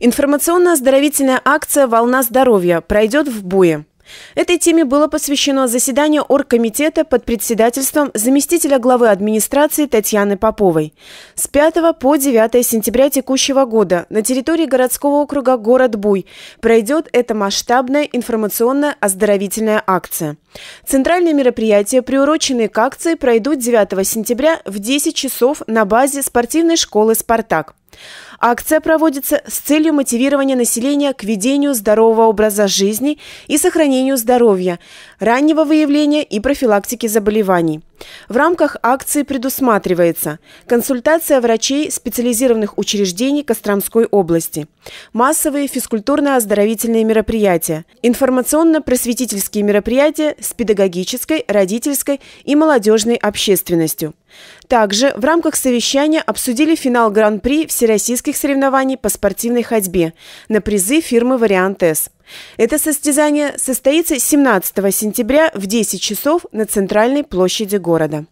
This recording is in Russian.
Информационно-оздоровительная акция «Волна здоровья» пройдет в Буе. Этой теме было посвящено заседание Оргкомитета под председательством заместителя главы администрации Татьяны Поповой. С 5 по 9 сентября текущего года на территории городского округа город Буй пройдет эта масштабная информационно-оздоровительная акция. Центральные мероприятия, приуроченные к акции, пройдут 9 сентября в 10 часов на базе спортивной школы «Спартак». А акция проводится с целью мотивирования населения к ведению здорового образа жизни и сохранению здоровья, раннего выявления и профилактики заболеваний – в рамках акции предусматривается консультация врачей специализированных учреждений Костромской области, массовые физкультурно-оздоровительные мероприятия, информационно-просветительские мероприятия с педагогической, родительской и молодежной общественностью. Также в рамках совещания обсудили финал Гран-при всероссийских соревнований по спортивной ходьбе на призы фирмы «Вариант С». Это состязание состоится 17 сентября в 10 часов на центральной площади города.